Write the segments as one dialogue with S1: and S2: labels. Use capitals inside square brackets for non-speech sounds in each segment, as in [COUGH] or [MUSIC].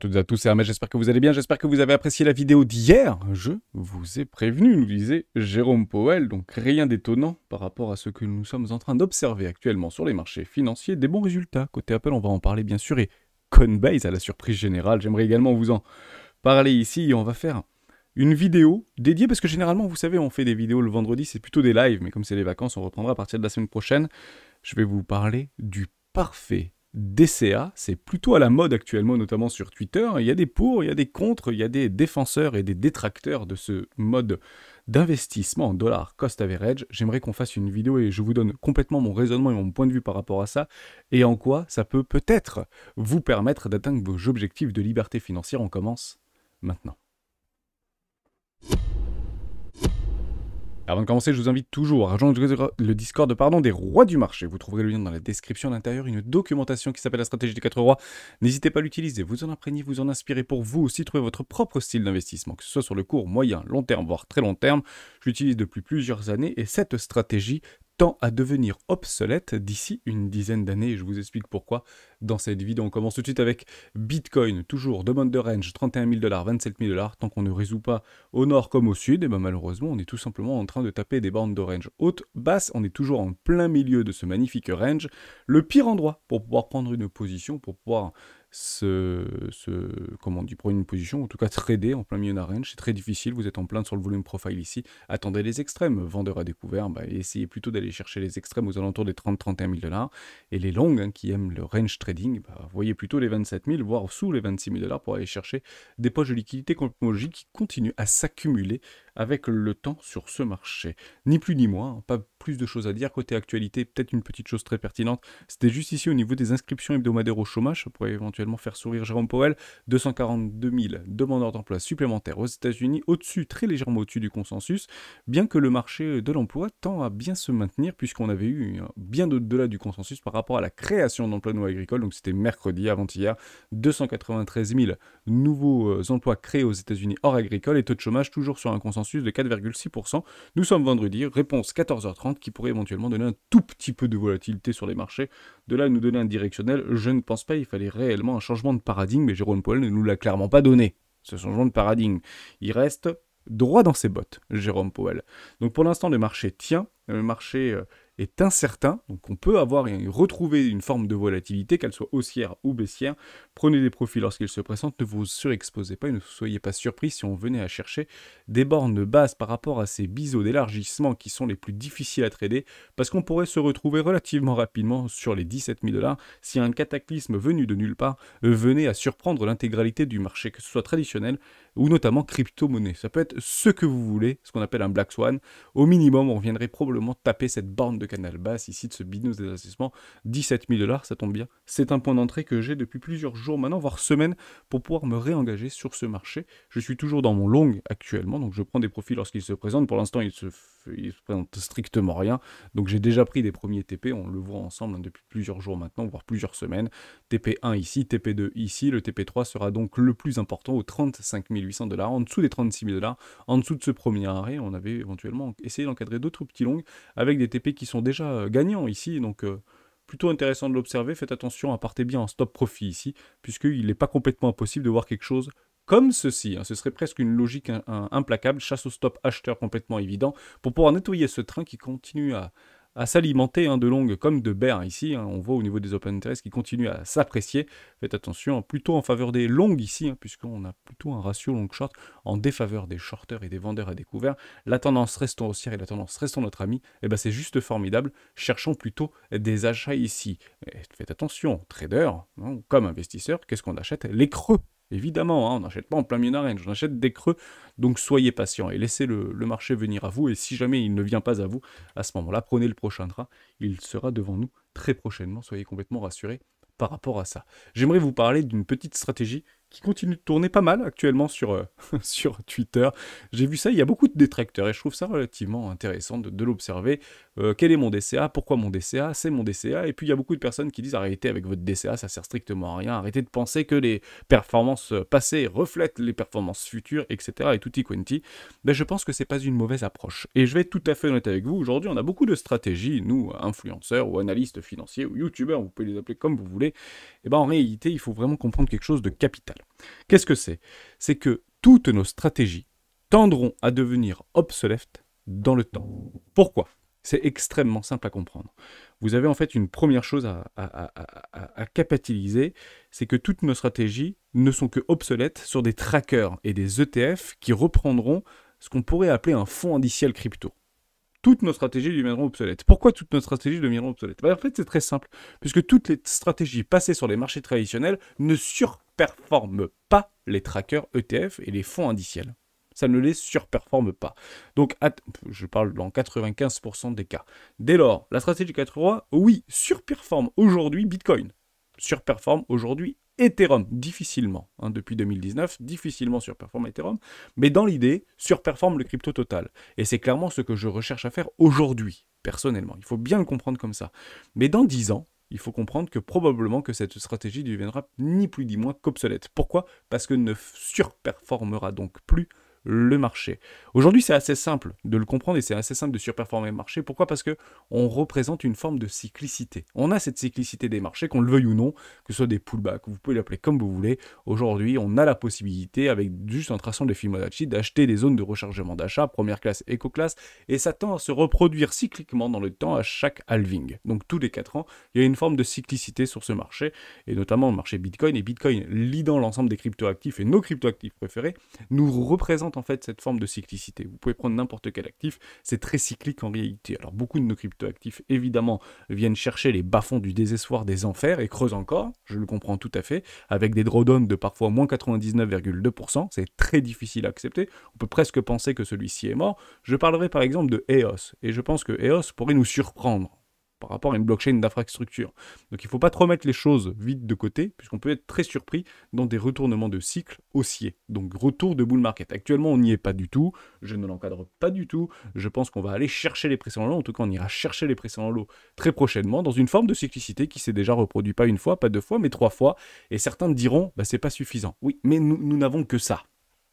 S1: toutes à tous, c'est Hermès, j'espère que vous allez bien, j'espère que vous avez apprécié la vidéo d'hier. Je vous ai prévenu, nous disait Jérôme Powell, donc rien d'étonnant par rapport à ce que nous sommes en train d'observer actuellement sur les marchés financiers, des bons résultats. Côté Apple, on va en parler bien sûr, et Coinbase à la surprise générale, j'aimerais également vous en parler ici, et on va faire une vidéo dédiée, parce que généralement, vous savez, on fait des vidéos le vendredi, c'est plutôt des lives, mais comme c'est les vacances, on reprendra à partir de la semaine prochaine. Je vais vous parler du parfait DCA. C'est plutôt à la mode actuellement, notamment sur Twitter. Il y a des pour, il y a des contre, il y a des défenseurs et des détracteurs de ce mode d'investissement en dollars cost average. J'aimerais qu'on fasse une vidéo et je vous donne complètement mon raisonnement et mon point de vue par rapport à ça et en quoi ça peut peut-être vous permettre d'atteindre vos objectifs de liberté financière. On commence maintenant. Avant de commencer, je vous invite toujours à rejoindre le Discord pardon, des rois du marché. Vous trouverez le lien dans la description à l'intérieur, une documentation qui s'appelle la stratégie des quatre rois. N'hésitez pas à l'utiliser, vous en imprégnez, vous en inspirez pour vous aussi trouver votre propre style d'investissement, que ce soit sur le court, moyen, long terme, voire très long terme. J'utilise depuis plusieurs années et cette stratégie, tend à devenir obsolète d'ici une dizaine d'années. Je vous explique pourquoi dans cette vidéo. On commence tout de suite avec Bitcoin, toujours demande de range 31 000 dollars, 27 000 dollars. Tant qu'on ne résout pas au nord comme au sud, et eh ben malheureusement, on est tout simplement en train de taper des bandes de range haute, basse. On est toujours en plein milieu de ce magnifique range, le pire endroit pour pouvoir prendre une position, pour pouvoir ce, se comment on dit, une position, en tout cas trader en plein milieu d'un range, c'est très difficile, vous êtes en plein sur le volume profile ici, attendez les extrêmes, vendeur à découvert, bah, essayez plutôt d'aller chercher les extrêmes aux alentours des 30-31 000 dollars, et les longues hein, qui aiment le range trading, bah, voyez plutôt les 27 000, voire sous les 26 000 dollars pour aller chercher des poches de liquidité qui continuent à s'accumuler avec le temps sur ce marché. Ni plus ni moins, hein, pas plus de choses à dire. Côté actualité, peut-être une petite chose très pertinente. C'était juste ici au niveau des inscriptions hebdomadaires au chômage. Ça pourrait éventuellement faire sourire Jérôme Powell. 242 000 demandeurs d'emploi supplémentaires aux États-Unis, au-dessus, très légèrement au-dessus du consensus, bien que le marché de l'emploi tend à bien se maintenir, puisqu'on avait eu hein, bien au-delà du consensus par rapport à la création d'emplois non agricoles. Donc c'était mercredi, avant-hier, 293 000 nouveaux euh, emplois créés aux États-Unis hors agricole et taux de chômage toujours sur un consensus de 4,6%. Nous sommes vendredi, réponse 14h30 qui pourrait éventuellement donner un tout petit peu de volatilité sur les marchés. De là nous donner un directionnel, je ne pense pas, il fallait réellement un changement de paradigme mais Jérôme Powell ne nous l'a clairement pas donné. Ce changement de paradigme. Il reste droit dans ses bottes, Jérôme Powell. Donc pour l'instant, le marché tient, le marché euh, est incertain, donc on peut avoir et retrouver une forme de volatilité, qu'elle soit haussière ou baissière. Prenez des profits lorsqu'ils se présentent, ne vous surexposez pas et ne soyez pas surpris si on venait à chercher des bornes basses par rapport à ces biseaux d'élargissement qui sont les plus difficiles à trader, parce qu'on pourrait se retrouver relativement rapidement sur les 17 000 dollars si un cataclysme venu de nulle part venait à surprendre l'intégralité du marché, que ce soit traditionnel, ou notamment crypto-monnaie. Ça peut être ce que vous voulez, ce qu'on appelle un black swan. Au minimum, on viendrait probablement taper cette borne de canal basse ici de ce binous des investissements, 17 000 dollars, ça tombe bien. C'est un point d'entrée que j'ai depuis plusieurs jours maintenant, voire semaines, pour pouvoir me réengager sur ce marché. Je suis toujours dans mon long actuellement, donc je prends des profits lorsqu'ils se présentent. Pour l'instant, ils se il se présente strictement rien. Donc j'ai déjà pris des premiers TP, on le voit ensemble hein, depuis plusieurs jours maintenant, voire plusieurs semaines. TP1 ici, TP2 ici, le TP3 sera donc le plus important aux 35 800 dollars, en dessous des 36 000 dollars, en dessous de ce premier arrêt, on avait éventuellement essayé d'encadrer d'autres petits longs avec des TP qui sont déjà euh, gagnants ici, donc... Euh, plutôt intéressant de l'observer. Faites attention à partir bien en stop profit ici, puisqu'il n'est pas complètement impossible de voir quelque chose comme ceci. Hein, ce serait presque une logique implacable, chasse au stop acheteur complètement évident, pour pouvoir nettoyer ce train qui continue à, s'alimenter hein, de longues comme de baires hein, ici. on voit au niveau des open interest qui continue à s'apprécier. Faites attention, plutôt en faveur des longues ici, puisqu'on a plutôt un ratio long-short en défaveur des shorteurs et des vendeurs à découvert. La tendance restant haussière et la tendance restant notre ami, et eh ben, c'est juste formidable. Cherchons plutôt des achats ici. faites attention, trader, comme investisseur, qu'est-ce qu'on achète Les creux Évidemment, hein, on n'achète pas en plein milieu d'un on achète des creux, donc soyez patient et laissez le, marché venir à vous. Et si jamais il ne vient pas à vous, à ce moment-là, prenez le prochain train, il sera devant nous très prochainement, soyez complètement rassurés par rapport à ça. J'aimerais vous parler d'une petite stratégie qui continue de tourner pas mal actuellement sur, euh, [LAUGHS] sur Twitter. J'ai vu ça, il y a beaucoup de détracteurs et je trouve ça relativement intéressant de l'observer. Euh, quel est mon DCA, pourquoi mon DCA, c'est mon DCA, et puis il y a beaucoup de personnes qui disent arrêtez avec votre DCA, ça sert strictement à rien, arrêtez de penser que les performances euh, passées reflètent les performances futures, etc. et tout quanti. Ben, je pense que c'est pas une mauvaise approche. Et je vais tout à fait honnête avec vous, aujourd'hui on a beaucoup de stratégies, nous, influenceurs ou analystes financiers ou youtubeurs, vous pouvez les appeler comme vous voulez, et eh ben en réalité il faut vraiment comprendre quelque chose de capital. Qu'est-ce que c'est C'est que toutes nos stratégies tendront à devenir obsolètes dans le temps. Pourquoi c'est extrêmement simple à comprendre. Vous avez en fait une première chose à, capitaliser, c'est que toutes nos stratégies ne sont que obsolètes sur des trackers et des ETF qui reprendront ce qu'on pourrait appeler un fonds indiciel crypto. Toutes nos stratégies deviendront obsolètes. Pourquoi toutes nos stratégies deviendront obsolètes ben, En fait, c'est très simple, puisque toutes les stratégies passées sur les marchés traditionnels ne surperforment pas les trackers ETF et les fonds indiciels ça ne les surperforme pas. Donc, je parle dans 95% des cas. Dès lors, la stratégie 4 rois, oui, surperforme aujourd'hui Bitcoin, surperforme aujourd'hui Ethereum, difficilement, hein, depuis 2019, difficilement surperforme Ethereum, mais dans l'idée, surperforme le crypto total. Et c'est clairement ce que je recherche à faire aujourd'hui, personnellement. Il faut bien le comprendre comme ça. Mais dans 10 ans, il faut comprendre que probablement que cette stratégie deviendra ni plus ni moins qu'obsolète. Pourquoi Parce que ne surperformera donc plus le marché. Aujourd'hui, c'est assez simple de le comprendre et c'est assez simple de surperformer le marché. Pourquoi Parce que on représente une forme de cyclicité. On a cette cyclicité des marchés, qu'on le veuille ou non, que ce soit des pullbacks, vous pouvez l'appeler comme vous voulez. Aujourd'hui, on a la possibilité, avec juste un traçant des Fibonacci, d'acheter des zones de rechargement d'achat, première classe, éco-classe, et ça tend à se reproduire cycliquement dans le temps à chaque halving. Donc tous les 4 ans, il y a une forme de cyclicité sur ce marché, et notamment le marché Bitcoin. Et Bitcoin, lidant l'ensemble des cryptoactifs et nos cryptoactifs préférés, nous représente en fait cette forme de cyclicité. Vous pouvez prendre n'importe quel actif, c'est très cyclique en réalité. Alors beaucoup de nos cryptoactifs évidemment viennent chercher les bas-fonds du désespoir des enfers et creusent encore, je le comprends tout à fait, avec des drawdowns de parfois moins 99,2%, c'est très difficile à accepter, on peut presque penser que celui-ci est mort. Je parlerai par exemple de EOS et je pense que EOS pourrait nous surprendre par rapport à une blockchain d'infrastructure. Donc il ne faut pas trop mettre les choses vite de côté, puisqu'on peut être très surpris dans des retournements de cycle haussiers. Donc retour de bull market. Actuellement, on n'y est pas du tout. Je ne l'encadre pas du tout. Je pense qu'on va aller chercher les précédents lots. En tout cas, on ira chercher les précédents lots très prochainement dans une forme de cyclicité qui s'est déjà reproduite pas une fois, pas deux fois, mais trois fois. Et certains diront, bah, c'est pas suffisant. Oui, mais nous n'avons que ça.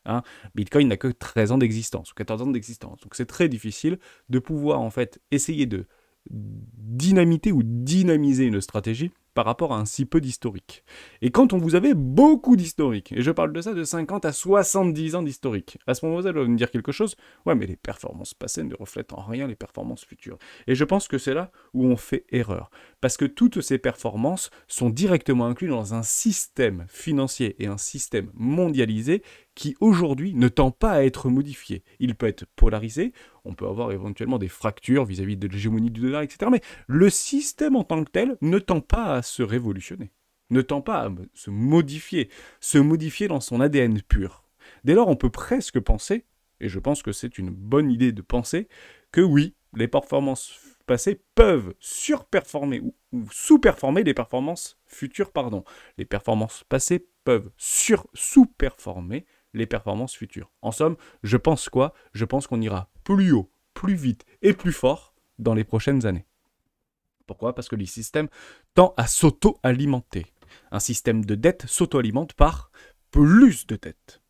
S1: Hein. Bitcoin n'a que 13 ans d'existence ou 14 ans d'existence. Donc c'est très difficile de pouvoir en fait essayer de dynamiter ou dynamiser une stratégie par rapport à un si peu d'historique. Et quand on vous avait beaucoup d'historique, et je parle de ça de 50 à 70 ans d'historique, à ce moment-là, vous allez me dire quelque chose, ouais, mais les performances passées ne reflètent en rien les performances futures. Et je pense que c'est là où on fait erreur, parce que toutes ces performances sont directement incluses dans un système financier et un système mondialisé qui aujourd'hui ne tend pas à être modifié. Il peut être polarisé, on peut avoir éventuellement des fractures vis-à-vis de l'hégémonie du dollar, etc. Mais le système en tant que tel ne tend pas à se révolutionner, ne tend pas à se modifier, se modifier dans son ADN pur. Dès lors, on peut presque penser, et je pense que c'est une bonne idée de penser, que oui, les performances passées peuvent surperformer ou, sousperformer sous-performer les performances futures, pardon. Les performances passées peuvent sur sous-performer les performances futures. En somme, je pense quoi Je pense qu'on ira plus haut, plus vite et plus fort dans les prochaines années. Pourquoi Parce que le système tend à s'auto-alimenter. Un système de dette s'auto-alimente par plus de dettes.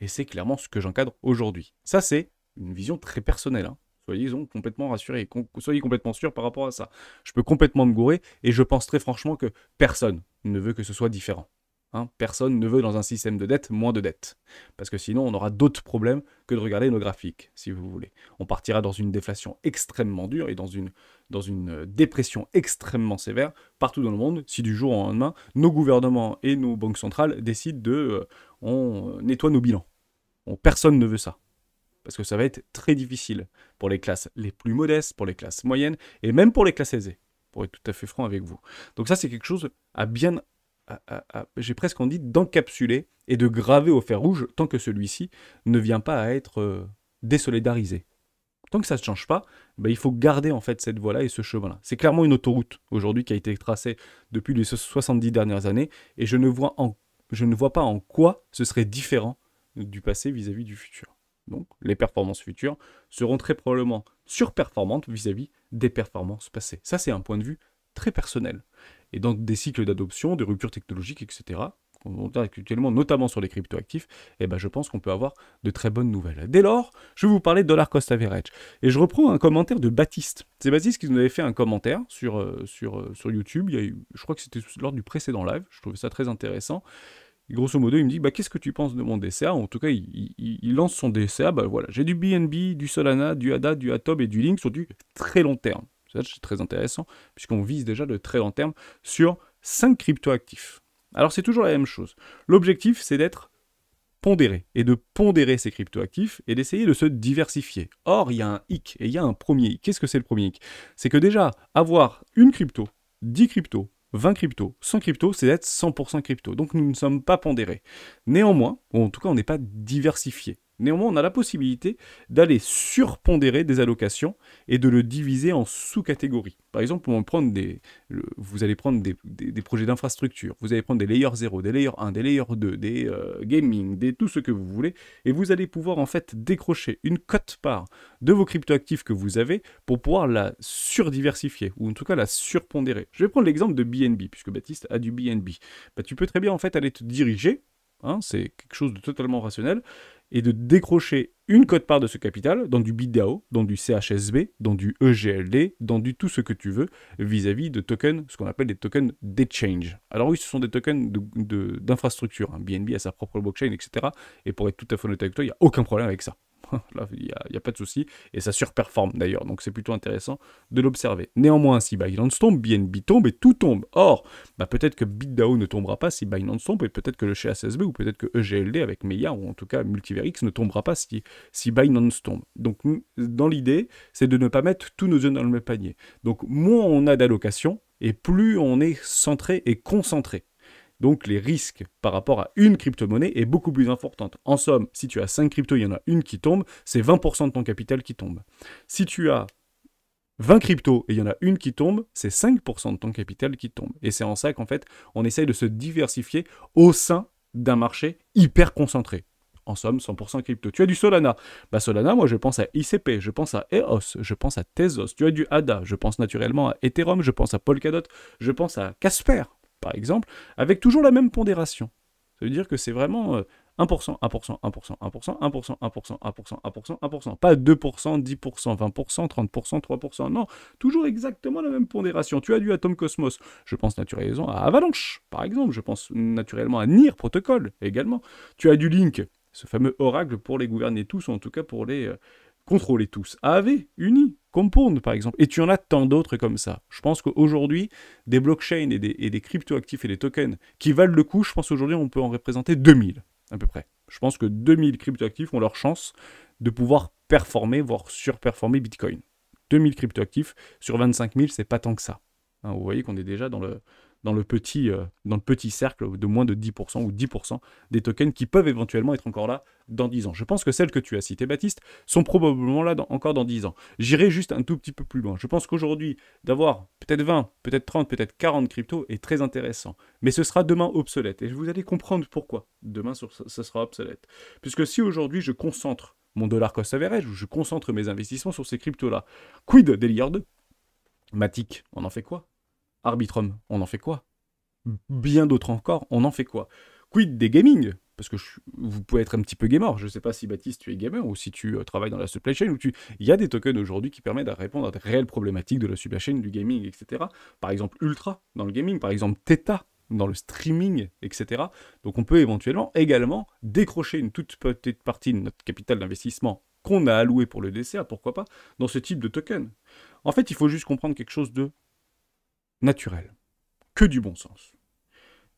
S1: Et c'est clairement ce que j'encadre aujourd'hui. Ça, c'est une vision très personnelle. Hein. Soyez en complètement rassurés, soyez complètement sûrs par rapport à ça. Je peux complètement me gourer et je pense très franchement que personne ne veut que ce soit différent. Hein, personne ne veut dans un système de dette moins de dette. Parce que sinon, on aura d'autres problèmes que de regarder nos graphiques, si vous voulez. On partira dans une déflation extrêmement dure et dans une, dans une euh, dépression extrêmement sévère partout dans le monde si du jour au lendemain, nos gouvernements et nos banques centrales décident de... Euh, on euh, nettoie nos bilans. personne ne veut ça. Parce que ça va être très difficile pour les classes les plus modestes, pour les classes moyennes et même pour les classes aisées, pour être tout à fait franc avec vous. Donc ça, c'est quelque chose à bien j'ai presque envie d'encapsuler et de graver au fer rouge tant que celui-ci ne vient pas à être euh, désolidarisé. Tant que ça ne change pas, ben, il faut garder en fait cette voie-là et ce chemin-là. C'est clairement une autoroute aujourd'hui qui a été tracée depuis les 70 dernières années et je ne vois, je ne vois pas en quoi ce serait différent du passé vis-à-vis du futur. Donc les performances futures seront très probablement surperformantes vis à -vis des performances passées. Ça c'est un point de vue très personnel et dans des cycles d'adoption, de ruptures technologiques, etc., qu'on a actuellement, notamment sur les cryptoactifs, eh ben, je pense qu'on peut avoir de très bonnes nouvelles. Dès lors, je vais vous parler de dollar cost average. Et je reprends un commentaire de Baptiste. C'est Baptiste qui nous avait fait un commentaire sur, euh, sur, euh, sur YouTube. Il eu, je crois que c'était lors du précédent live. Je trouvais ça très intéressant. grosso modo, il me dit bah, Qu'est-ce que tu penses de mon DCA En tout cas, il, lance son DCA. Bah, voilà, j'ai du BNB, du Solana, du ADA, du Atom et du Link sur du très long terme c'est très intéressant, puisqu'on vise déjà de très long terme sur 5 crypto-actifs. Alors c'est toujours la même chose. L'objectif, c'est d'être pondéré et de pondérer ces crypto-actifs et d'essayer de se diversifier. Or, il y a un hic et il y a un premier hic. Qu'est-ce que c'est le premier hic C'est que déjà, avoir une crypto, 10 cryptos, 20 cryptos, 100 cryptos, c'est d'être 100% crypto. Donc nous ne sommes pas pondérés. Néanmoins, ou en tout cas, on n'est pas diversifié. Néanmoins, on a la possibilité d'aller surpondérer des allocations et de le diviser en sous-catégories. Par exemple, des, vous allez prendre des, projets d'infrastructure, vous allez prendre des layers 0, des layers 1, des layers 2, des euh, gaming, des tout ce que vous voulez, et vous allez pouvoir en fait décrocher une cote-part de vos cryptoactifs que vous avez pour pouvoir la surdiversifier, ou en tout cas la surpondérer. Je vais prendre l'exemple de BNB, puisque Baptiste a du BNB. Bah, tu peux très bien en fait aller te diriger Hein, c'est quelque chose de totalement rationnel, et de décrocher une cote-part de ce capital dans du BIDAO, dans du CHSB, dans du EGLD, dans du tout ce que tu veux vis-à-vis de tokens, ce qu'on appelle des tokens d'exchange. Alors oui, ce sont des tokens d'infrastructure. De, hein. BNB a sa propre blockchain, etc. Et pour être tout à fait honnête avec toi, il n'y a aucun problème avec ça. [LAUGHS] il n'y a, pas de souci. Et ça surperforme d'ailleurs. Donc c'est plutôt intéressant de l'observer. Néanmoins, si Binance tombe, BNB tombe et tout tombe. Or, bah, peut-être que BitDAO ne tombera pas si Binance tombe. Et peut-être que le chez SSB ou peut-être que EGLD avec Meia ou en tout cas Multiverix ne tombera pas si, si Binance tombe. Donc dans l'idée, c'est de ne pas mettre tous nos œufs dans le même panier. Donc moins on a d'allocation et plus on est centré et concentré. Donc les risques par rapport à une crypto-monnaie est beaucoup plus importante. En somme, si tu as 5 cryptos, il y en a une qui tombe, c'est 20% de ton capital qui tombe. Si tu as 20 cryptos et il y en a une qui tombe, c'est 5% de ton capital qui tombe. Et c'est en ça qu'en fait, on essaye de se diversifier au sein d'un marché hyper concentré. En somme, 100% crypto. Tu as du Solana. Bah Solana, moi je pense à ICP, je pense à EOS, je pense à Tezos. Tu as du ADA, je pense naturellement à Ethereum, je pense à Polkadot, je pense à Casper par exemple, avec toujours la même pondération. Ça veut dire que c'est vraiment 1%, 1%, 1%, 1%, 1%, 1%, 1%, 1%, 1%, 1%, pas 2%, 10%, 20%, 30%, 3%, non, toujours exactement la même pondération. Tu as du Atom Cosmos, je pense naturellement à Avalanche, par exemple, je pense naturellement à NIR Protocol également. Tu as du Link, ce fameux oracle pour les gouverner tous, ou en tout cas pour les, contrôler tous AV, Uni, Compound par exemple, et tu en as tant d'autres comme ça. Je pense qu'aujourd'hui, des blockchains et des, cryptoactifs et des tokens qui valent le coup, je pense qu'aujourd'hui, on peut en représenter 2000 à peu près. Je pense que 2000 cryptoactifs ont leur chance de pouvoir performer, voire surperformer Bitcoin. 2000 cryptoactifs sur 25 000, c'est pas tant que ça. Hein, vous voyez qu'on est déjà dans le, dans le, petit, euh, dans le petit cercle de moins de 10% ou 10% des tokens qui peuvent éventuellement être encore là dans 10 ans. Je pense que celles que tu as citées, Baptiste, sont probablement là encore dans 10 ans. J'irai juste un tout petit peu plus loin. Je pense qu'aujourd'hui, d'avoir peut-être 20, peut-être 30, peut-être 40 cryptos est très intéressant. Mais ce sera demain obsolète. Et vous allez comprendre pourquoi demain ce sera obsolète. Puisque si aujourd'hui je concentre mon dollar cost average, je concentre mes investissements sur ces cryptos-là, quid des 2 Matic, on en fait quoi Arbitrum, on en fait quoi Bien d'autres encore, on en fait quoi Quid des gaming parce que vous pouvez être un petit peu gamer. Je ne sais pas si Baptiste, tu es gamer ou si tu euh, travailles dans la supply chain. tu... Il y a des tokens aujourd'hui qui permettent de répondre à des réelles problématiques de la supply chain, du gaming, etc. Par exemple Ultra dans le gaming, par exemple Theta dans le streaming, etc. Donc on peut éventuellement également décrocher une toute petite partie de notre capital d'investissement qu'on a alloué pour le DCA, pourquoi pas, dans ce type de token. En fait, il faut juste comprendre quelque chose de naturel. Que du bon sens.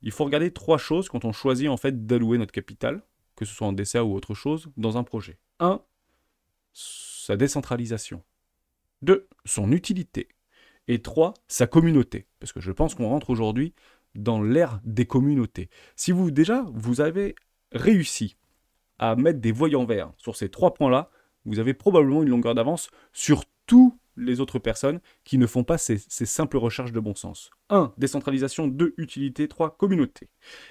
S1: Il faut regarder trois choses quand on choisit en fait d'allouer notre capital, que ce soit en dessert ou autre chose, dans un projet. 1. Sa décentralisation. 2. Son utilité. Et 3. Sa communauté. Parce que je pense qu'on rentre aujourd'hui dans l'ère des communautés. Si vous déjà, vous avez réussi à mettre des voyants verts sur ces trois points-là, vous avez probablement une longueur d'avance sur tout les autres personnes qui ne font pas ces, simples recherches de bon sens. 1. Décentralisation. 2. Utilité. 3. Communauté.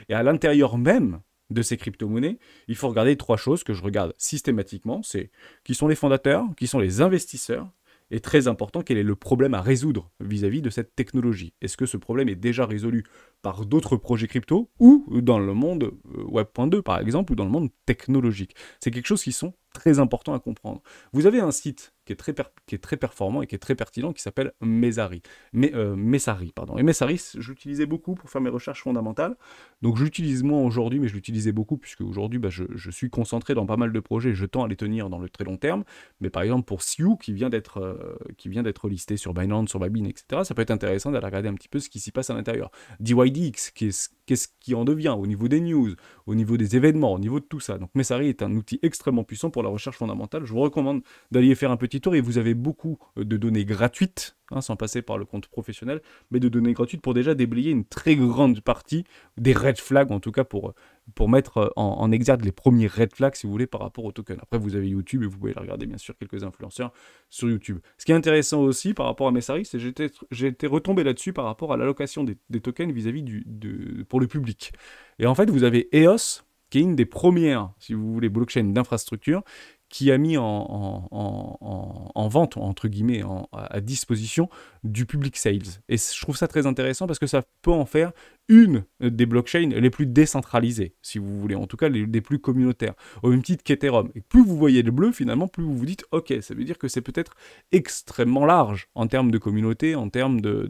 S1: Et à l'intérieur même de ces crypto-monnaies, il faut regarder trois choses que je regarde systématiquement. C'est qui sont les fondateurs, qui sont les investisseurs, et très important, quel est le problème à résoudre vis-à-vis de cette technologie Est-ce que ce problème est déjà résolu par d'autres projets crypto ou dans le monde euh, Web.2 par exemple, ou dans le monde technologique C'est quelque chose qui sont très important à comprendre. Vous avez un site qui est très, qui est très performant et qui est très pertinent qui s'appelle Mesari. Mais, euh, Messari, pardon. Et Messari, j'utilisais beaucoup pour faire mes recherches fondamentales. Donc j'utilise moins aujourd'hui, mais je l'utilisais beaucoup puisque aujourd'hui, bah, je, suis concentré dans pas mal de projets je tends à les tenir dans le très long terme. Mais par exemple, pour Sioux, qui vient d'être euh, d'être listé sur Binance, sur Babin, etc., ça peut être intéressant d'aller regarder un petit peu ce qui s'y passe à l'intérieur. DYDX, qu'est-ce qui en devient au niveau des news, au niveau des événements, au niveau de tout ça. Donc Messari est un outil extrêmement puissant pour la recherche fondamentale, je vous recommande d'aller faire un petit tour et vous avez beaucoup euh, de données gratuites, hein, sans passer par le compte professionnel, mais de données gratuites pour déjà déblayer une très grande partie des red flags, en tout cas pour, euh, pour mettre euh, en, exergue les premiers red flags, si vous voulez, par rapport au token. Après, vous avez YouTube et vous pouvez regarder, bien sûr, quelques influenceurs sur YouTube. Ce qui est intéressant aussi par rapport à Messari, c'est que j'ai été retombé là-dessus par rapport à l'allocation des, des, tokens vis-à-vis du, pour le public. Et en fait, vous avez EOS qui est une des premières, si vous voulez, blockchains d'infrastructure qui a mis en, en, vente, entre guillemets, à disposition du public sales. Et je trouve ça très intéressant parce que ça peut en faire une euh, des blockchains les plus décentralisées, si vous voulez, en tout cas les, plus communautaires, au même titre qu'Ethereum. Et plus vous voyez le bleu, finalement, plus vous vous dites, ok, ça veut dire que c'est peut-être extrêmement large en termes de communauté, en termes de,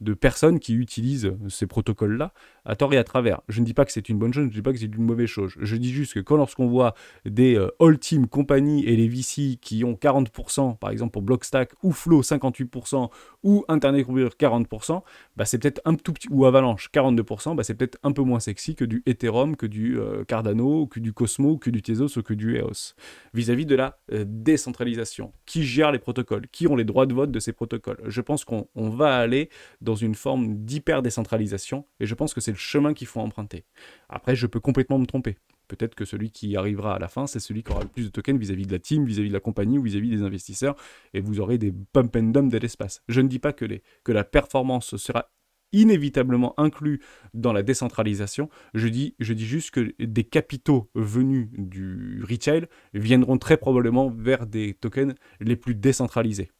S1: de, personnes qui utilisent ces protocoles-là à tort et à travers. Je ne dis pas que c'est une bonne chose, je ne dis pas que c'est une mauvaise chose. Je dis juste que quand lorsqu'on voit des euh, all-team compagnies et les VC qui ont 40%, par exemple pour Blockstack, ou Flow 58%, ou Internet Couvrir 40%, bah c'est peut-être un tout petit, ou Avalanche 42%, bah, c'est peut-être un peu moins sexy que du Ethereum, que du euh, Cardano, que du Cosmo, que du Tezos ou que du EOS. Vis-à-vis de la euh, décentralisation, qui gère les protocoles, qui ont les droits de vote de ces protocoles. Je pense qu'on va aller dans une forme d'hyper décentralisation et je pense que c'est le chemin qu'il faut emprunter. Après, je peux complètement me tromper. Peut-être que celui qui arrivera à la fin, c'est celui qui aura le plus de tokens vis-à-vis de la team, vis-à-vis de la compagnie ou vis-à-vis des investisseurs, et vous aurez des pump and dump de l'espace. Je ne dis pas que, que la performance sera inévitablement inclue dans la décentralisation. Je dis, je dis juste que des capitaux venus du retail viendront très probablement vers des tokens les plus décentralisés.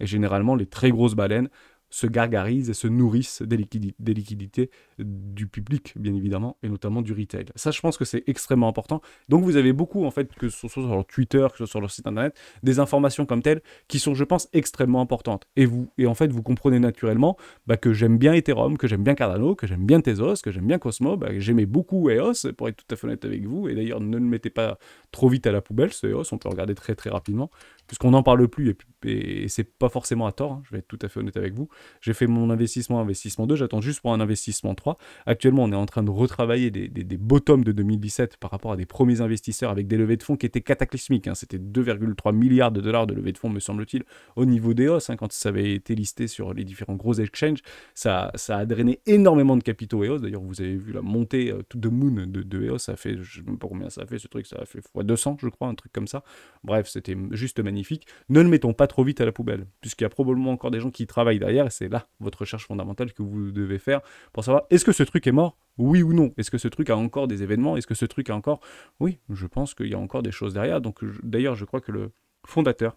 S1: Et généralement, les très grosses baleines se gargarisent et se nourrissent des, des, liquidités du public, bien évidemment, et notamment du retail. Ça, je pense que c'est extrêmement important. Donc, vous avez beaucoup, en fait, que ce soit sur Twitter, que ce soit sur leur site internet, des informations comme telles qui sont, je pense, extrêmement importantes. Et vous, et en fait, vous comprenez naturellement bah, que j'aime bien Ethereum, que j'aime bien Cardano, que j'aime bien Tezos, que j'aime bien Cosmo, bah, j'aimais beaucoup EOS, pour être tout à fait honnête avec vous. Et d'ailleurs, ne le mettez pas trop vite à la poubelle, ce EOS, on peut regarder très très rapidement, puisqu'on n'en parle plus et, ce c'est pas forcément à tort, hein, je vais être tout à fait honnête avec vous. J'ai fait mon investissement, investissement 2, j'attends juste pour un investissement 3. Actuellement, on est en train de retravailler des, des, bottoms de 2017 par rapport à des premiers investisseurs avec des levées de fonds qui étaient cataclysmiques. Hein. C'était 2,3 milliards de dollars de levées de fonds, me semble-t-il, au niveau des Hein, quand ça avait été listé sur les différents gros exchanges, ça, ça a drainé énormément de capitaux EOS. D'ailleurs, vous avez vu la montée euh, tout de Moon de, EOS. Ça fait, je ne sais même pas combien ça a fait ce truc, ça a fait x 200, je crois, un truc comme ça. Bref, c'était juste magnifique. Ne le mettons pas trop vite à la poubelle, puisqu'il y a probablement encore des gens qui travaillent derrière c'est là votre recherche fondamentale que vous devez faire pour savoir est-ce que ce truc est mort oui ou non Est-ce que ce truc a encore des événements Est-ce que ce truc a encore... Oui, je pense qu'il y a encore des choses derrière. Donc d'ailleurs, je crois que le fondateur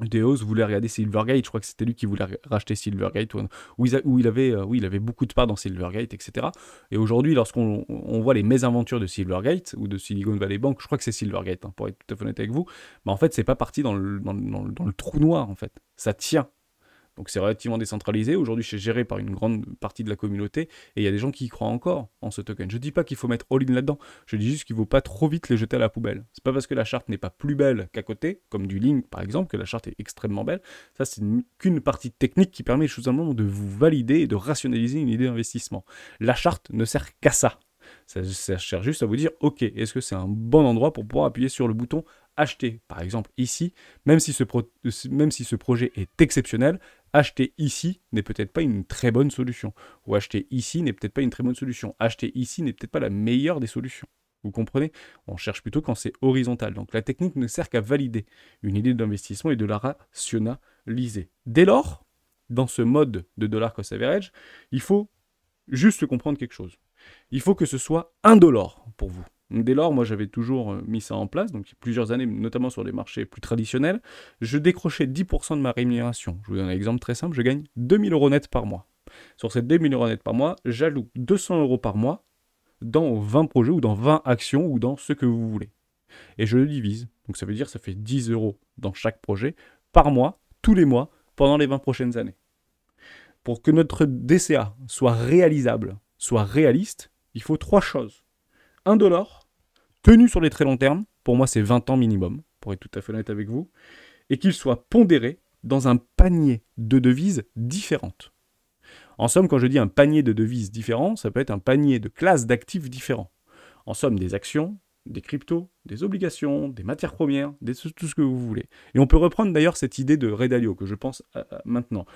S1: Deos voulait regarder Silvergate, je crois que c'était lui qui voulait racheter Silvergate, où, il, il avait, euh, il avait beaucoup de parts dans Silvergate, etc. Et aujourd'hui, lorsqu'on voit les mésaventures de Silvergate ou de Silicon Valley Bank, je crois que c'est Silvergate, hein, pour être tout à fait honnête avec vous, mais en fait, c'est pas parti dans le trou noir, en fait. Ça tient, donc c'est relativement décentralisé. Aujourd'hui, c'est géré par une grande partie de la communauté et il y a des gens qui y croient encore en ce token. Je ne dis pas qu'il faut mettre all-in là-dedans. Je dis juste qu'il ne vaut pas trop vite les jeter à la poubelle. C'est pas parce que la charte n'est pas plus belle qu'à côté, comme du Link par exemple, que la charte est extrêmement belle. Ça, c'est qu'une partie technique qui permet tout simplement de vous valider et de rationaliser une idée d'investissement. La charte ne sert qu'à ça. Ça, sert juste à vous dire, ok, est-ce que c'est un bon endroit pour pouvoir appuyer sur le bouton acheter. Par exemple, ici, même si ce, même si ce projet est exceptionnel, acheter ici n'est peut-être pas une très bonne solution. Ou acheter ici n'est peut-être pas une très bonne solution. Acheter ici n'est peut-être pas la meilleure des solutions. Vous comprenez On cherche plutôt quand c'est horizontal. Donc la technique ne sert qu'à valider une idée d'investissement et de la rationaliser. Dès lors, dans ce mode de dollar cost average, il faut juste comprendre quelque chose. Il faut que ce soit dollar pour vous dès lors, moi j'avais toujours euh, mis ça en place, donc plusieurs années, notamment sur les marchés plus traditionnels, je décrochais 10% de ma rémunération. Je vous donne un exemple très simple, je gagne 2000 euros net par mois. Sur ces 2000 euros net par mois, j'alloue 200 euros par mois dans 20 projets ou dans 20 actions ou dans ce que vous voulez. Et je le divise. Donc ça veut dire que ça fait 10 euros dans chaque projet par mois, tous les mois, pendant les 20 prochaines années. Pour que notre DCA soit réalisable, soit réaliste, il faut trois choses. Un dollar, tenu sur les très longs termes, pour moi c'est 20 ans minimum, pour être tout à fait honnête avec vous, et qu'il soit pondéré dans un panier de devises différentes. En somme, quand je dis un panier de devises différents, ça peut être un panier de classes d'actifs différents. En somme, des actions, des cryptos, des obligations, des matières premières, des, tout ce que vous voulez. Et on peut reprendre d'ailleurs cette idée de Redalio que je pense euh, euh, maintenant.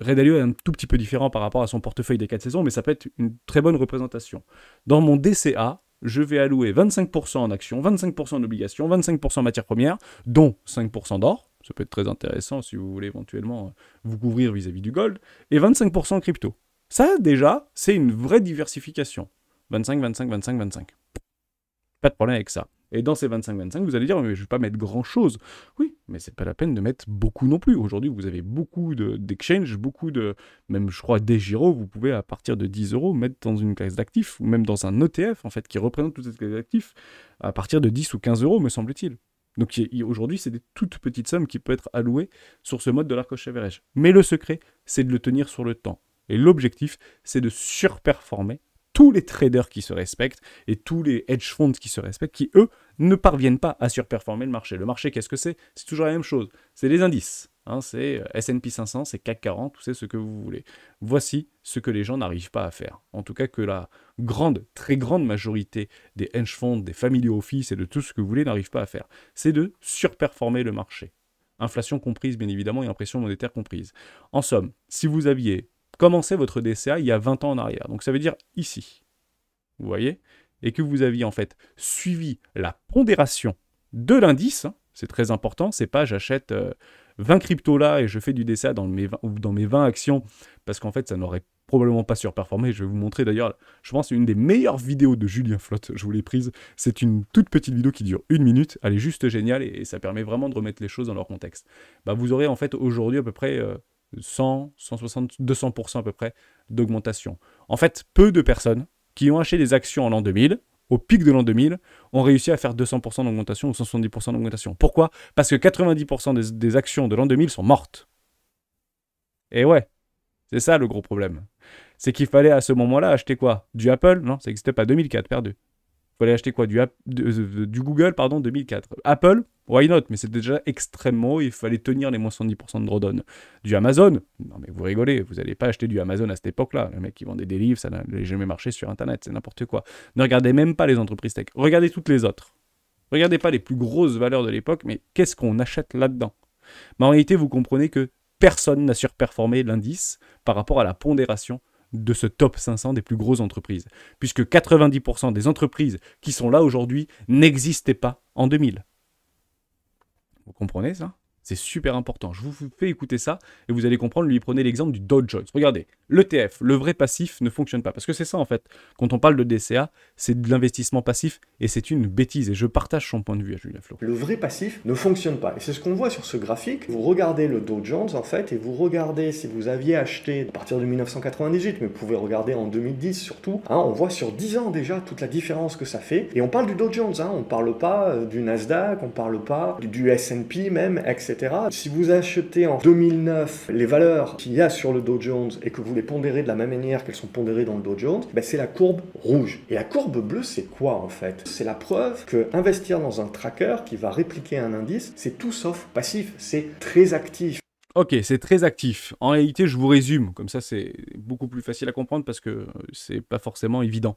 S1: Redalio est un tout petit peu différent par rapport à son portefeuille des 4 saisons, mais ça peut être une très bonne représentation. Dans mon DCA, je vais allouer 25% en actions, 25% en obligations, 25% en matières premières, dont 5% d'or. Ça peut être très intéressant si vous voulez éventuellement euh, vous couvrir vis-à-vis du gold. Et 25% en crypto. Ça, déjà, c'est une vraie diversification. 25, 25, 25, 25. Pas de problème avec ça. Et dans ces 25-25, vous allez dire, mais je ne vais pas mettre grand-chose. Oui, mais c'est pas la peine de mettre beaucoup non plus. Aujourd'hui, vous avez beaucoup d'exchanges, beaucoup de, même je crois, des gyros, vous pouvez à partir de 10 euros mettre dans une classe d'actifs, ou même dans un ETF, en fait, qui représente toutes ces classes d'actifs, à partir de 10 ou 15 euros, me semble-t-il. Donc aujourd'hui, c'est des toutes petites sommes qui peuvent être allouées sur ce mode de l'arcoche average. Mais le secret, c'est de le tenir sur le temps. Et l'objectif, c'est de surperformer tous les traders qui se respectent et tous les hedge funds qui se respectent, qui eux ne parviennent pas à surperformer le marché. Le marché, qu'est-ce que c'est C'est toujours la même chose. C'est les indices. Hein, c'est euh, S&P 500, c'est CAC 40, c'est ce que vous voulez. Voici ce que les gens n'arrivent pas à faire. En tout cas, que la grande, très grande majorité des hedge funds, des family office et de tout ce que vous voulez n'arrivent pas à faire. C'est de surperformer le marché. Inflation comprise, bien évidemment, et impression monétaire comprise. En somme, si vous aviez Commencez votre DCA il y a 20 ans en arrière. Donc ça veut dire ici. Vous voyez Et que vous aviez en fait suivi la pondération de l'indice. c'est très important. C'est pas j'achète 20 euh, cryptos là et je fais du DCA dans mes 20, dans mes actions parce qu'en fait ça n'aurait probablement pas surperformé. Je vais vous montrer d'ailleurs, je pense, une des meilleures vidéos de Julien Flotte. Je vous l'ai prise. C'est une toute petite vidéo qui dure une minute. Elle est juste géniale et, ça permet vraiment de remettre les choses dans leur contexte. Bah, vous aurez en fait aujourd'hui à peu près euh, 100, 160, 200% à peu près d'augmentation. En fait, peu de personnes qui ont acheté des actions en l'an 2000, au pic de l'an 2000, ont réussi à faire 200% d'augmentation ou 170% d'augmentation. Pourquoi Parce que 90% des, actions de l'an 2000 sont mortes. Et ouais, c'est ça le gros problème. C'est qu'il fallait à ce moment-là acheter quoi Du Apple Non, ça n'existait pas. 2004, perdu. Il fallait acheter quoi du, du, Google, pardon, 2004. Apple, why not Mais c'était déjà extrêmement haut, il fallait tenir les moins 70% de drawdown. Du Amazon Non mais vous rigolez, vous n'allez pas acheter du Amazon à cette époque-là. Les mecs qui vendaient des livres, ça n'allait jamais marché sur Internet, c'est n'importe quoi. Ne regardez même pas les entreprises tech, regardez toutes les autres. Regardez pas les plus grosses valeurs de l'époque, mais qu'est-ce qu'on achète là-dedans Mais en réalité, vous comprenez que personne n'a surperformé l'indice par rapport à la pondération de ce top 500 des plus grosses entreprises, puisque 90% des entreprises qui sont là aujourd'hui n'existaient pas en 2000. Vous comprenez ça c'est super important. Je vous fais écouter ça et vous allez comprendre. Lui, prenez l'exemple du Dow Jones. Regardez, l'ETF, le vrai passif, ne fonctionne pas. Parce que c'est ça, en fait. Quand on parle de DCA, c'est de l'investissement passif et c'est une bêtise. Et je partage son point de vue à hein, Julien Flo. Le vrai passif ne fonctionne pas. Et c'est ce qu'on voit sur ce graphique. Vous regardez le Dow Jones, en fait, et vous regardez si vous aviez acheté à partir de 1998, mais vous pouvez regarder en 2010 surtout. Hein, on voit sur 10 ans déjà toute la différence que ça fait. Et on parle du Dow Jones. Hein, on parle pas euh, du Nasdaq, on parle pas du S&P même, etc. Si vous achetez en 2009 les valeurs qu'il y a sur le Dow Jones et que vous les pondérez de la même manière qu'elles sont pondérées dans le Dow Jones, eh ben c'est la courbe rouge. Et la courbe bleue, c'est quoi en fait C'est la preuve que investir dans un tracker qui va répliquer un indice, c'est tout sauf passif, c'est très actif. Ok, c'est très actif. En réalité, je vous résume, comme ça c'est beaucoup plus facile à comprendre parce que euh, c'est pas forcément évident.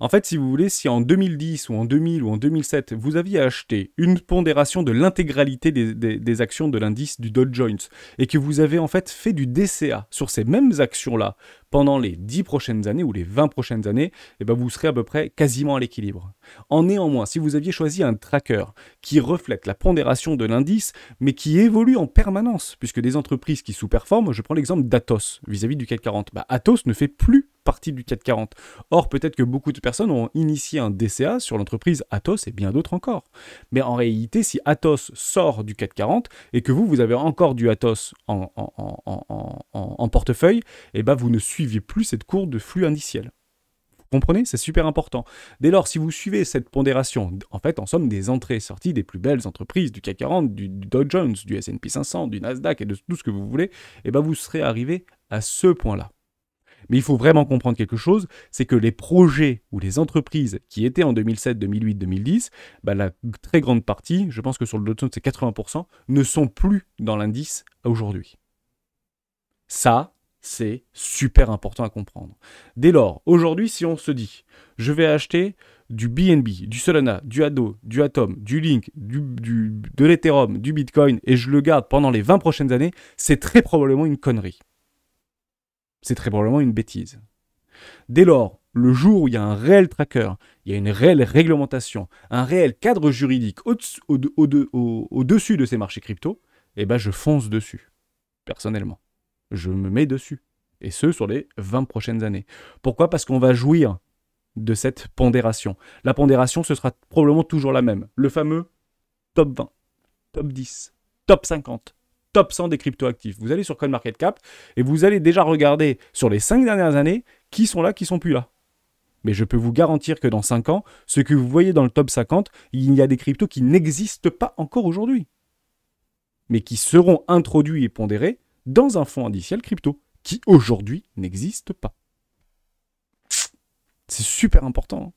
S1: En fait, si vous voulez, si en 2010 ou en 2000 ou en 2007, vous aviez acheté une pondération de l'intégralité des, actions de l'indice du Dow Jones et que vous avez en fait fait du DCA sur ces mêmes actions-là pendant les 10 prochaines années ou les 20 prochaines années, eh ben vous serez à peu près quasiment à l'équilibre. En néanmoins, si vous aviez choisi un tracker qui reflète la pondération de l'indice, mais qui évolue en permanence, puisque des entreprises qui sous-performent, je prends l'exemple d'Atos vis-à-vis du CAC 40, Atos ne fait plus partie du CAC 40. Or, peut-être que beaucoup de personnes ont initié un DCA sur l'entreprise Atos et bien d'autres encore. Mais en réalité, si Atos sort du CAC 40 et que vous, vous avez encore du Atos en, portefeuille, eh ben vous ne suivez plus cette courbe de flux indiciel. Vous comprenez C'est super important. Dès lors, si vous suivez cette pondération, en fait, en somme, des entrées et sorties des plus belles entreprises du CAC 40, du, Dow Jones, du S&P 500, du Nasdaq et de tout ce que vous voulez, eh ben vous serez arrivé à ce point-là. Mais il faut vraiment comprendre quelque chose, c'est que les projets ou les entreprises qui étaient en 2007, 2008, 2010, la très grande partie, je pense que sur le Dow c'est 80%, ne sont plus dans l'indice aujourd'hui. Ça, c'est super important à comprendre. Dès lors, aujourd'hui, si on se dit, je vais acheter du BNB, du Solana, du ADO, du Atom, du Link, de l'Ethereum, du Bitcoin, et je le garde pendant les 20 prochaines années, c'est très probablement une connerie c'est très probablement une bêtise. Dès lors, le jour où il y a un réel tracker, il y a une réelle réglementation, un réel cadre juridique au-dessus de, ces marchés crypto, eh ben je fonce dessus, personnellement. Je me mets dessus. Et ce, sur les 20 prochaines années. Pourquoi Parce qu'on va jouir de cette pondération. La pondération, ce sera probablement toujours la même. Le fameux top 20, top 10, top 50, top 100 des cryptoactifs. Vous allez sur CoinMarketCap et vous allez déjà regarder sur les 5 dernières années qui sont là, qui sont plus là. Mais je peux vous garantir que dans 5 ans, ce que vous voyez dans le top 50, il y a des cryptos qui n'existent pas encore aujourd'hui, mais qui seront introduits et pondérés dans un fonds indiciel crypto, qui aujourd'hui n'existe pas. C'est super important. Hein.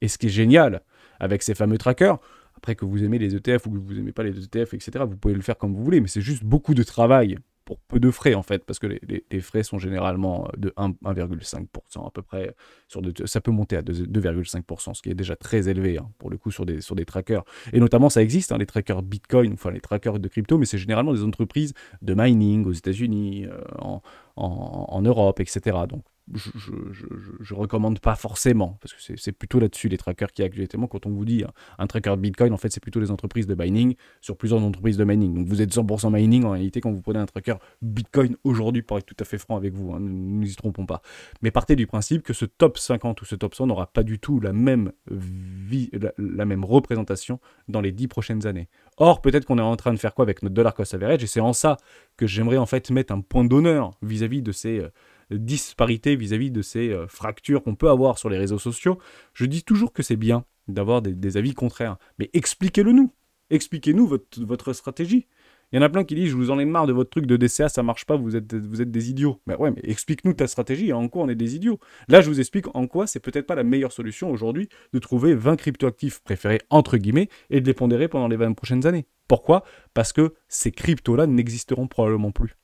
S1: Et ce qui est génial avec ces fameux trackers, après que vous aimez les ETF ou que vous aimez pas les ETF, etc., vous pouvez le faire comme vous voulez, mais c'est juste beaucoup de travail pour peu de frais en fait, parce que les, frais sont généralement euh, de 1,5% à peu près. Euh, sur ça peut monter à 2,5%, ce qui est déjà très élevé hein, pour le coup sur des, sur des trackers. Et notamment, ça existe, hein, les trackers Bitcoin, enfin les trackers de crypto, mais c'est généralement des entreprises de mining aux États-Unis, euh, en, Europe, etc. Donc je, ne recommande pas forcément, parce que c'est plutôt là-dessus les trackers qui actuellement, quand on vous dit hein, un tracker Bitcoin, en fait, c'est plutôt les entreprises de mining sur plusieurs entreprises de mining. Donc vous êtes 100% mining en réalité quand vous prenez un tracker Bitcoin aujourd'hui, pour être tout à fait franc avec vous, ne hein, nous y trompons pas. Mais partez du principe que ce top 50 ou ce top 100 n'aura pas du tout la même, vie, la, même représentation dans les 10 prochaines années. Or, peut-être qu'on est en train de faire quoi avec notre dollar cost average, et c'est en ça que j'aimerais en fait mettre un point d'honneur vis-à-vis de ces. Euh, disparité vis-à-vis de ces euh, fractures qu'on peut avoir sur les réseaux sociaux. Je dis toujours que c'est bien d'avoir des, avis contraires, mais expliquez-le nous. Expliquez-nous votre, votre stratégie. Il y en a plein qui disent, je vous en ai marre de votre truc de DCA, ça marche pas, vous êtes, vous êtes des idiots. Mais ben ouais, mais explique-nous ta stratégie en quoi on est des idiots. Là, je vous explique en quoi c'est peut-être pas la meilleure solution aujourd'hui de trouver 20 cryptoactifs préférés, entre guillemets, et de les pondérer pendant les 20 prochaines années. Pourquoi Parce que ces cryptos-là n'existeront probablement plus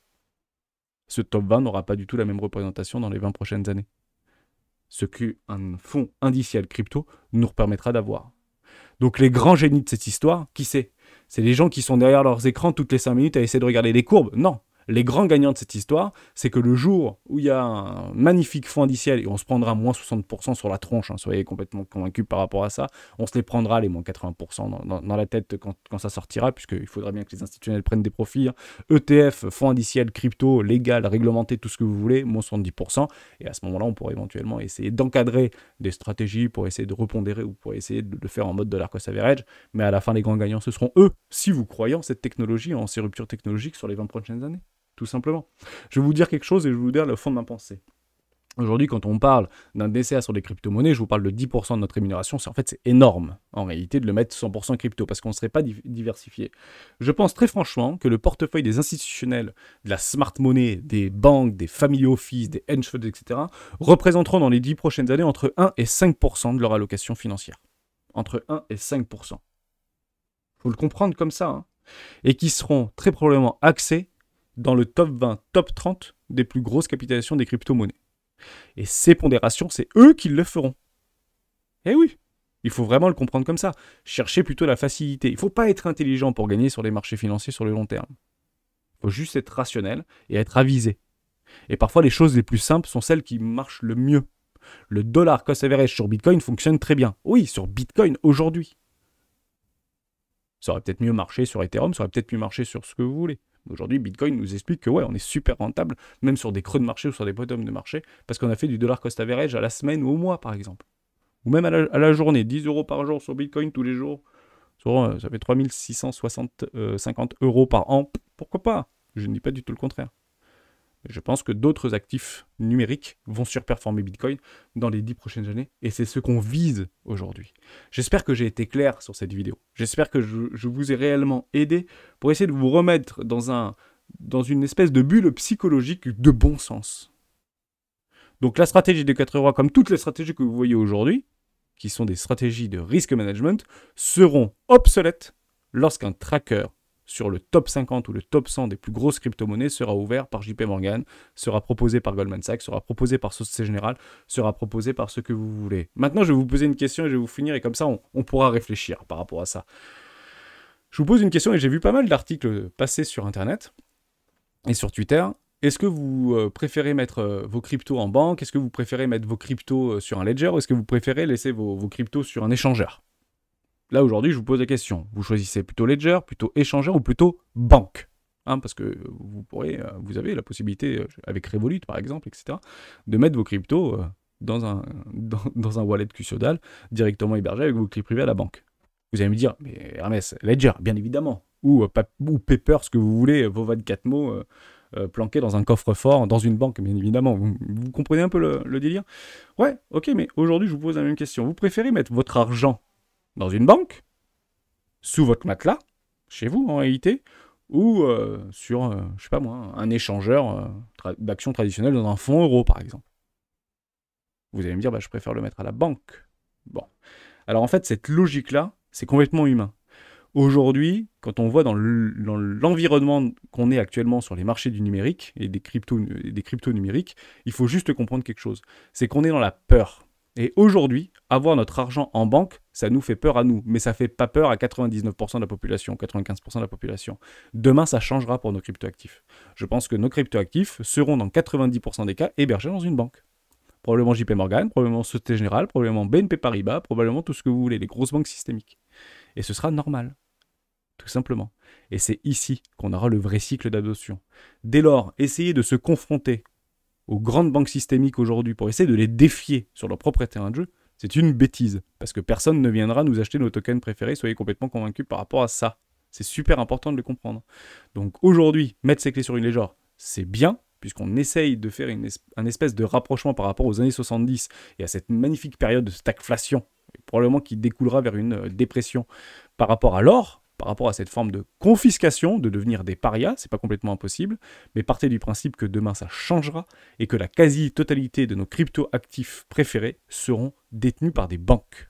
S1: ce top 20 n'aura pas du tout la même représentation dans les 20 prochaines années. Ce qu'un fonds indiciel crypto nous permettra d'avoir. Donc les grands génies de cette histoire, qui c'est C'est les gens qui sont derrière leurs écrans toutes les 5 minutes à essayer de regarder les courbes Non, les grands gagnants de cette histoire, c'est que le jour où il y a un magnifique fonds indiciel et on se prendra moins 60% sur la tronche, hein, soyez complètement convaincus par rapport à ça, on se les prendra les moins 80% dans, la tête quand, ça sortira, puisqu'il faudra bien que les institutionnels prennent des profits. ETF, hein. e fonds indiciels, crypto, légal, réglementé, tout ce que vous voulez, moins 70%. Et à ce moment-là, on pourrait éventuellement essayer d'encadrer des stratégies pour essayer de repondérer ou pour essayer de le faire en mode de cost average. Mais à la fin, les grands gagnants, ce seront eux, si vous croyez en cette technologie, en ces ruptures technologiques sur les 20 prochaines années tout simplement. Je vais vous dire quelque chose et je vais vous dire le fond de ma pensée. Aujourd'hui, quand on parle d'un DCA sur les crypto-monnaies, je vous parle de 10% de notre rémunération. c'est En fait, c'est énorme, en réalité, de le mettre 100% crypto, parce qu'on ne serait pas diversifié. Je pense très franchement que le portefeuille des institutionnels, de la smart money, des banques, des family office, des hedge funds, etc., représenteront dans les 10 prochaines années entre 1 et 5% de leur allocation financière. Entre 1 et 5%. Il faut le comprendre comme ça. Hein. Et qui seront très probablement axés dans le top 20, top 30 des plus grosses capitalisations des crypto-monnaies. Et ces pondérations, c'est eux qui le feront. Eh oui, il faut vraiment le comprendre comme ça. Cherchez plutôt la facilité. Il ne faut pas être intelligent pour gagner sur les marchés financiers sur le long terme. Il faut juste être rationnel et être avisé. Et parfois, les choses les plus simples sont celles qui marchent le mieux. Le dollar cost sur Bitcoin fonctionne très bien. Oui, sur Bitcoin aujourd'hui. Ça aurait peut-être mieux marché sur Ethereum, ça aurait peut-être mieux marché sur ce que vous voulez. Aujourd'hui, Bitcoin nous explique que ouais, on est super rentable, même sur des creux de marché ou sur des bottoms de marché, parce qu'on a fait du dollar cost average à la semaine ou au mois, par exemple. Ou même à la, journée, 10 euros par jour sur Bitcoin tous les jours. Euh, ça fait 3650 euh, euros par an. Pourquoi pas Je ne dis pas du tout le contraire. Je pense que d'autres actifs numériques vont surperformer Bitcoin dans les dix prochaines années et c'est ce qu'on vise aujourd'hui. J'espère que j'ai été clair sur cette vidéo. J'espère que je, vous ai réellement aidé pour essayer de vous remettre dans, un, dans une espèce de bulle psychologique de bon sens. Donc la stratégie des 4 rois, comme toutes les stratégies que vous voyez aujourd'hui, qui sont des stratégies de risque management, seront obsolètes lorsqu'un tracker sur le top 50 ou le top 100 des plus grosses crypto-monnaies sera ouvert par JP Morgan, sera proposé par Goldman Sachs, sera proposé par Société Générale, sera proposé par ce que vous voulez. Maintenant, je vais vous poser une question et je vais vous finir, et comme ça, on, pourra réfléchir par rapport à ça. Je vous pose une question, et j'ai vu pas mal d'articles passer sur Internet et sur Twitter. Est-ce que vous euh, préférez mettre euh, vos cryptos en banque Est-ce que vous préférez mettre vos cryptos euh, sur un ledger ou Est-ce que vous préférez laisser vos cryptos sur un échangeur Là, aujourd'hui, je vous pose la question. Vous choisissez plutôt Ledger, plutôt échangeur ou plutôt banque hein, Parce que vous pourrez, euh, vous avez la possibilité, euh, avec Revolut par exemple, etc., de mettre vos cryptos euh, dans un, [LAUGHS] dans, dans un wallet custodial directement hébergé avec vos clés privées à la banque. Vous allez me dire, mais Hermès, Ledger, bien évidemment, ou, Paper, ce que vous voulez, vos 24 mots planqués dans un coffre-fort, dans une banque, bien évidemment. Vous, comprenez un peu le, le délire Ouais, ok, mais aujourd'hui, je vous pose la même question. Vous préférez mettre votre argent dans une banque, sous votre matelas, chez vous en réalité, ou euh, sur, euh, je sais pas moi, un échangeur euh, d'actions traditionnelles dans un fonds euro, par exemple. Vous allez me dire, bah, je préfère le mettre à la banque. Bon. Alors en fait, cette logique-là, c'est complètement humain. Aujourd'hui, quand on voit dans l'environnement qu'on est actuellement sur les marchés du numérique et des cryptos, des crypto numériques, il faut juste comprendre quelque chose. C'est qu'on est dans la peur. Et aujourd'hui, avoir notre argent en banque, ça nous fait peur à nous, mais ça fait pas peur à 99% de la population, 95% de la population. Demain, ça changera pour nos cryptoactifs. Je pense que nos cryptoactifs seront dans 90% des cas hébergés dans une banque. Probablement JP Morgan, probablement Société Générale, probablement BNP Paribas, probablement tout ce que vous voulez, les grosses banques systémiques. Et ce sera normal, tout simplement. Et c'est ici qu'on aura le vrai cycle d'adoption. Dès lors, essayez de se confronter aux grandes banques systémiques aujourd'hui pour essayer de les défier sur leur propre terrain de jeu, c'est une bêtise. Parce que personne ne viendra nous acheter nos tokens préférés, soyez complètement convaincus par rapport à ça. C'est super important de le comprendre. Donc aujourd'hui, mettre ses clés sur une légère, c'est bien, puisqu'on essaye de faire une un espèce de rapprochement par rapport aux années 70 et à cette magnifique période de stagflation, probablement qui découlera vers une euh, dépression par rapport à l'or, par rapport à cette forme de confiscation, de devenir des parias, c'est pas complètement impossible, mais partez du principe que demain ça changera et que la quasi-totalité de nos crypto-actifs préférés seront détenus par des banques.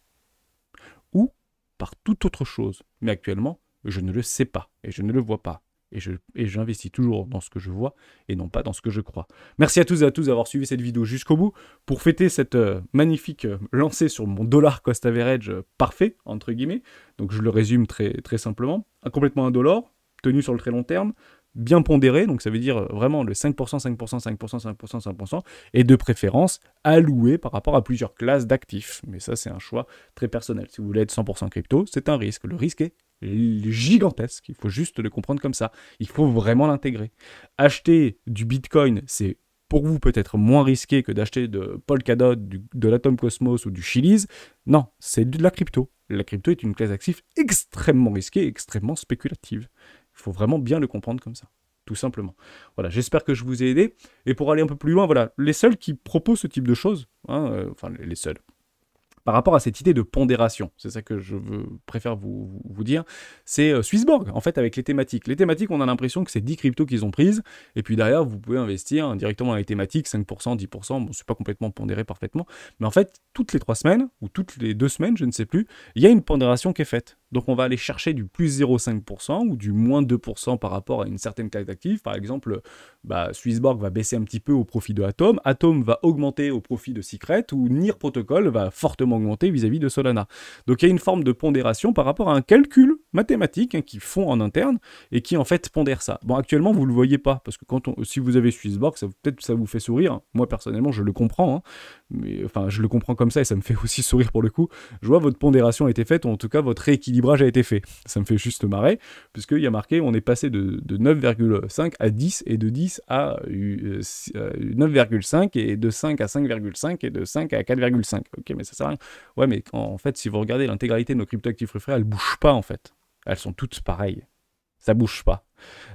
S1: Ou par toute autre chose. Mais actuellement, je ne le sais pas et je ne le vois pas et j'investis toujours dans ce que je vois et non pas dans ce que je crois. Merci à tous et à tous d'avoir suivi cette vidéo jusqu'au bout. Pour fêter cette euh, magnifique euh, lancée sur mon dollar cost average euh, parfait, entre guillemets, donc je le résume très, très simplement, un complètement indolore, tenu sur le très long terme, bien pondéré, donc ça veut dire vraiment le 5%, 5%, 5%, 5%, 5% et de préférence alloué par rapport à plusieurs classes d'actifs. Mais ça, c'est un choix très personnel. Si vous voulez être 100% crypto, c'est un risque. Le risque est gigantesque. Il faut juste le comprendre comme ça. Il faut vraiment l'intégrer. Acheter du Bitcoin, c'est pour vous peut-être moins risqué que d'acheter de Polkadot, de l'Atom Cosmos ou du Chili's. Non, c'est de la crypto. La crypto est une classe d'actifs extrêmement risquée, extrêmement spéculative. Il faut vraiment bien le comprendre comme ça tout simplement. Voilà, j'espère que je vous ai aidé. Et pour aller un peu plus loin, voilà, les seuls qui proposent ce type de choses, hein, euh, enfin les seuls, par rapport à cette idée de pondération. C'est ça que je veux, préfère vous, dire. C'est euh, Swissborg, en fait, avec les thématiques. Les thématiques, on a l'impression que c'est 10 cryptos qu'ils ont prises, et puis derrière, vous pouvez investir directement dans les thématiques, 5%, 10%, bon, c'est pas complètement pondéré parfaitement, mais en fait, toutes les 3 semaines, ou toutes les 2 semaines, je ne sais plus, il y a une pondération qui est faite. Donc on va aller chercher du plus 0,5% ou du moins 2% par rapport à une certaine qualité. d'actifs. Par exemple, bah, Swissborg va baisser un petit peu au profit de Atom, Atom va augmenter au profit de Secret ou NIR Protocol va fortement augmenter vis-à-vis de Solana. Donc il y a une forme de pondération par rapport à un calcul mathématique hein, qu'ils font en interne et qui en fait pondère ça. Bon, actuellement vous ne le voyez pas parce que si vous avez Swissborg, ça peut-être ça vous fait sourire. Moi personnellement, je le comprends, hein. mais enfin je le comprends comme ça et ça me fait [LAUGHS] aussi sourire pour le coup. Je vois votre pondération a été faite ou en tout cas votre rééquilibre Librage a été fait. Ça me fait juste marrer, puisqu'il y a marqué on est passé de, 9,5 à 10, et de 10 à 9,5, euh, euh, et de 5 à 5,5, et de 5 à 4,5. Ok, mais ça sert à rien. Ouais, mais en fait, si vous regardez l'intégralité de nos cryptoactifs refrains elles bougent pas en fait. Elles sont toutes pareilles. Ça bouge pas.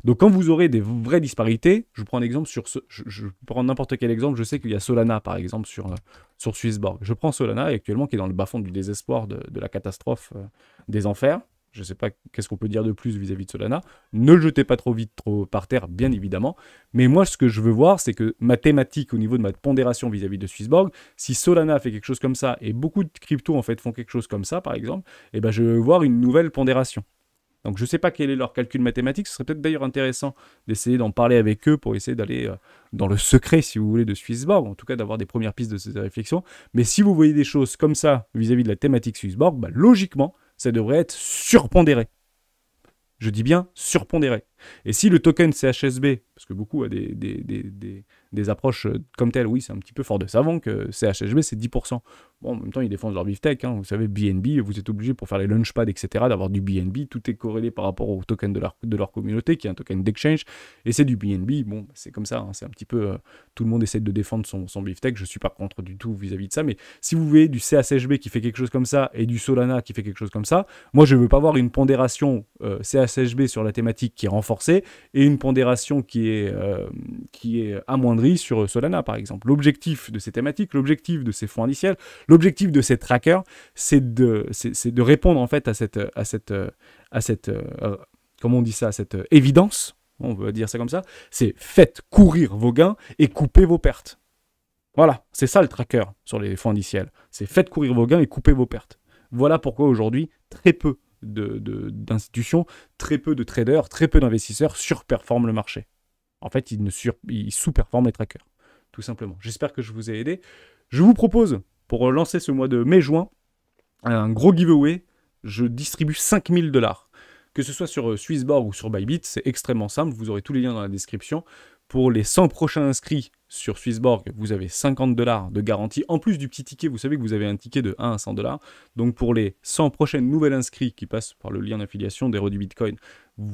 S1: Donc quand vous aurez des vraies disparités, je prends un exemple sur ce, je, prends n'importe quel exemple, je sais qu'il y a Solana par exemple sur, euh, sur Swissborg. Je prends Solana actuellement qui est dans le bas-fond du désespoir de, la catastrophe euh, des enfers. Je ne sais pas qu'est-ce qu'on peut dire de plus vis-à-vis de Solana. Ne le jetez pas trop vite trop par terre, bien évidemment. Mais moi, ce que je veux voir, c'est que ma thématique au niveau de ma pondération vis-à-vis de Swissborg, si Solana fait quelque chose comme ça, et beaucoup de cryptos en fait font quelque chose comme ça, par exemple, eh ben, je veux voir une nouvelle pondération. Donc je ne sais pas quel est leur calcul mathématique, ce serait peut-être d'ailleurs intéressant d'essayer d'en parler avec eux pour essayer d'aller euh, dans le secret, si vous voulez, de Swissborg, en tout cas d'avoir des premières pistes de ces réflexions. Mais si vous voyez des choses comme ça vis-à-vis de la thématique Swissborg, bah, logiquement, ça devrait être surpondéré. Je dis bien surpondéré. Et si le token CHSB, parce que beaucoup a des, des, des, des approches euh, comme telles, oui, c'est un petit peu fort de savon que CHSB, c'est 10%. Bon, en même temps, ils défendent leur biftech. Hein. Vous savez, BNB, vous êtes obligé pour faire les launchpads, etc., d'avoir du BNB. Tout est corrélé par rapport au token de leur, de leur communauté, qui est un token d'exchange. Et c'est du BNB. Bon, bah, c'est comme ça. Hein. C'est un petit peu. Euh, tout le monde essaie de défendre son, son biftech. Je suis pas contre du tout vis-à-vis de ça. Mais si vous voyez du CHSB qui fait quelque chose comme ça et du Solana qui fait quelque chose comme ça, moi, je veux pas voir une pondération euh, CHSB sur la thématique qui renforce et une pondération qui est, euh, qui est amoindrie sur Solana, par exemple. L'objectif de ces thématiques, l'objectif de ces fonds indiciels, l'objectif de ces trackers, c'est de, c'est, de répondre en fait à cette, à cette, à cette euh, on dit ça, cette évidence, on veut dire ça comme ça, c'est faites courir vos gains et coupez vos pertes. Voilà, c'est ça le tracker sur les fonds indiciels. C'est faites courir vos gains et coupez vos pertes. Voilà pourquoi aujourd'hui, très peu d'institutions, très peu de traders, très peu d'investisseurs surperforment le marché. En fait, ils, sous-performent les trackers, tout simplement. J'espère que je vous ai aidé. Je vous propose, pour lancer ce mois de mai-juin, un gros giveaway. Je distribue 5000 dollars. Que ce soit sur euh, Swissborg ou sur Bybit, c'est extrêmement simple. Vous aurez tous les liens dans la description. Pour les 100 prochains inscrits sur Swissborg, vous avez 50 dollars de garantie, en plus du petit ticket, vous savez que vous avez un ticket de 1 à 100 dollars. Donc pour les 100 prochaines nouvelles inscrits qui passent par le lien d'affiliation des du Bitcoin,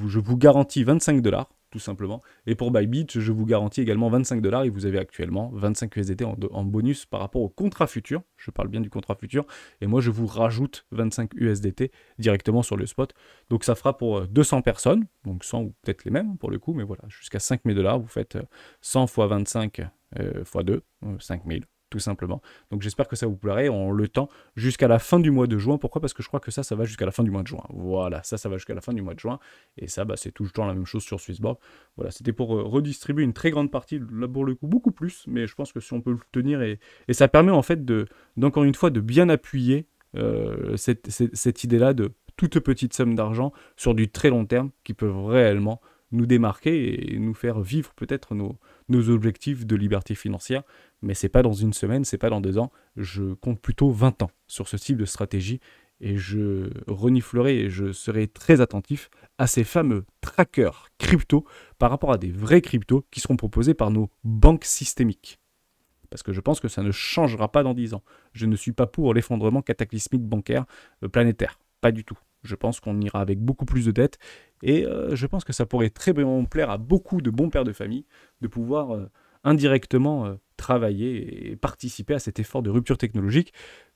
S1: je vous garantis 25 dollars tout simplement. Et pour Bybit, je vous garantis également 25 dollars et vous avez actuellement 25 USDT en, bonus par rapport au contrat futur. Je parle bien du contrat futur. Et moi, je vous rajoute 25 USDT directement sur le spot. Donc ça fera pour 200 euh, personnes, donc 100 ou peut-être les mêmes pour le coup, mais voilà, jusqu'à 5000 dollars, vous faites 100 x 25 x 2, 5000 tout simplement. Donc j'espère que ça vous plairait. On le tend jusqu'à la fin du mois de juin. Pourquoi Parce que je crois que ça, ça va jusqu'à la fin du mois de juin. Voilà, ça, ça va jusqu'à la fin du mois de juin. Et ça, bah, c'est toujours la même chose sur Swissborg. Voilà, c'était pour euh, redistribuer une très grande partie, là pour le coup, beaucoup plus. Mais je pense que si on peut le tenir, et, ça permet en fait de, d'encore une fois, de bien appuyer euh, cette, idée-là de toute petite somme d'argent sur du très long terme qui peuvent réellement nous démarquer et nous faire vivre peut-être nos, nos objectifs de liberté financière, mais c'est pas dans une semaine, c'est pas dans deux ans. Je compte plutôt 20 ans sur ce type de stratégie et je reniflerai et je serai très attentif à ces fameux trackers crypto par rapport à des vrais cryptos qui seront proposés par nos banques systémiques. Parce que je pense que ça ne changera pas dans dix ans. Je ne suis pas pour l'effondrement cataclysmique bancaire euh, planétaire. Pas du tout. Je pense qu'on ira avec beaucoup plus de dettes et euh, je pense que ça pourrait très bien plaire à beaucoup de bons pères de famille de pouvoir euh, indirectement euh, travailler et participer à cet effort de rupture technologique.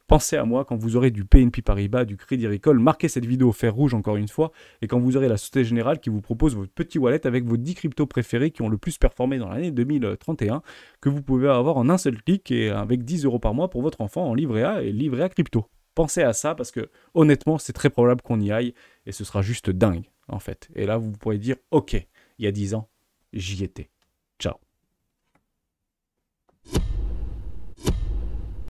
S1: Pensez à moi quand vous aurez du PNP Paribas, du Crédit Agricole, marquez cette vidéo au fer rouge encore une fois, et quand vous aurez la Société Générale qui vous propose votre petit wallet avec vos 10 cryptos préférés qui ont le plus performé dans l'année 2031, que vous pouvez avoir en un seul clic et avec 10 euros par mois pour votre enfant en livret A et livret A crypto pensez à ça parce que honnêtement, c'est très probable qu'on y aille et ce sera juste dingue en fait. Et là, vous pourrez dire, ok, il y a 10 ans, j'y étais.